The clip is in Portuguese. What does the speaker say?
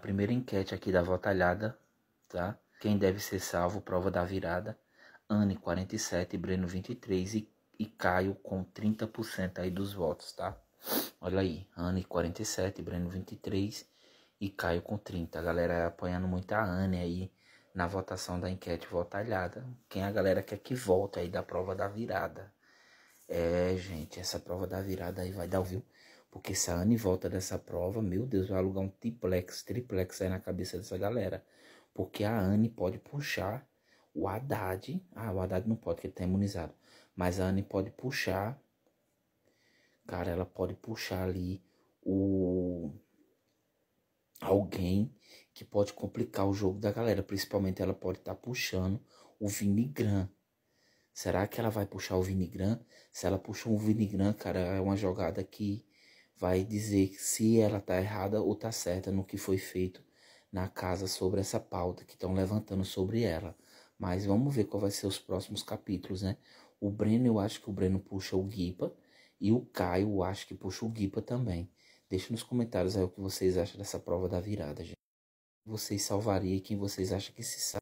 Primeira enquete aqui da Votalhada, tá? Quem deve ser salvo, prova da virada. Anne 47, Breno 23 e, e Caio com 30% aí dos votos, tá? Olha aí, Anne 47, Breno 23 e Caio com 30. A galera apoiando muito a Anne aí na votação da enquete Votalhada. Quem é a galera quer que é volte aí da prova da virada. É, gente, essa prova da virada aí vai dar, viu? Porque se a Anne volta dessa prova, meu Deus, vai alugar um triplex, triplex aí na cabeça dessa galera. Porque a Anne pode puxar o Haddad. Ah, o Haddad não pode, porque ele tá imunizado. Mas a Anne pode puxar. Cara, ela pode puxar ali o. Alguém que pode complicar o jogo da galera. Principalmente ela pode estar tá puxando o Vinigran. Será que ela vai puxar o Vinigran? Se ela puxar o Vinigran, cara, é uma jogada que vai dizer se ela está errada ou está certa no que foi feito na casa sobre essa pauta que estão levantando sobre ela. Mas vamos ver qual vai ser os próximos capítulos, né? O Breno, eu acho que o Breno puxa o Guipa. E o Caio, eu acho que puxa o Guipa também. Deixa nos comentários aí o que vocês acham dessa prova da virada, gente. Vocês salvariam quem vocês acham que se salva.